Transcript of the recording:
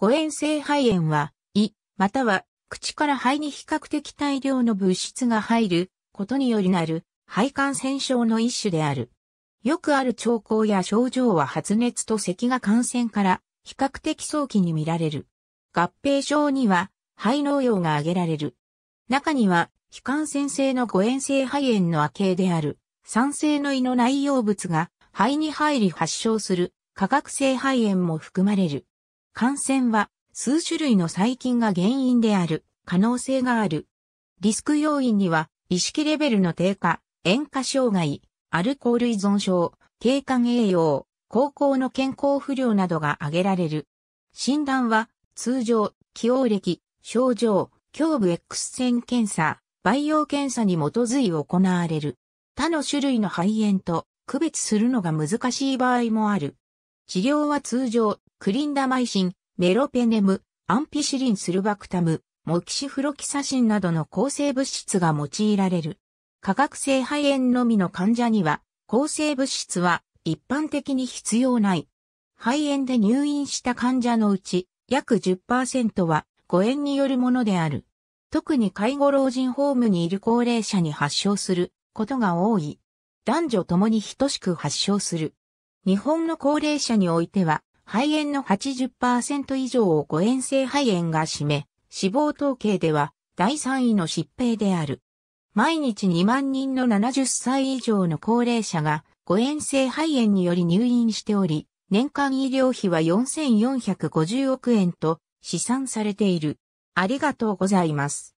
誤嚥性肺炎は、胃、または口から肺に比較的大量の物質が入ることによりなる肺感染症の一種である。よくある兆候や症状は発熱と咳が感染から比較的早期に見られる。合併症には肺農用が挙げられる。中には非感染性の誤嚥性肺炎の悪形である酸性の胃の内容物が肺に入り発症する化学性肺炎も含まれる。感染は数種類の細菌が原因である可能性がある。リスク要因には意識レベルの低下、塩化障害、アルコール依存症、経管栄養、高校の健康不良などが挙げられる。診断は通常、起用歴、症状、胸部 X 線検査、培養検査に基づい行われる。他の種類の肺炎と区別するのが難しい場合もある。治療は通常、クリンダマイシン、メロペネム、アンピシリンスルバクタム、モキシフロキサシンなどの抗生物質が用いられる。化学性肺炎のみの患者には、抗生物質は一般的に必要ない。肺炎で入院した患者のうち、約10%は誤炎によるものである。特に介護老人ホームにいる高齢者に発症することが多い。男女ともに等しく発症する。日本の高齢者においては、肺炎の80%以上を誤嚥性肺炎が占め、死亡統計では第3位の疾病である。毎日2万人の70歳以上の高齢者が誤嚥性肺炎により入院しており、年間医療費は4450億円と試算されている。ありがとうございます。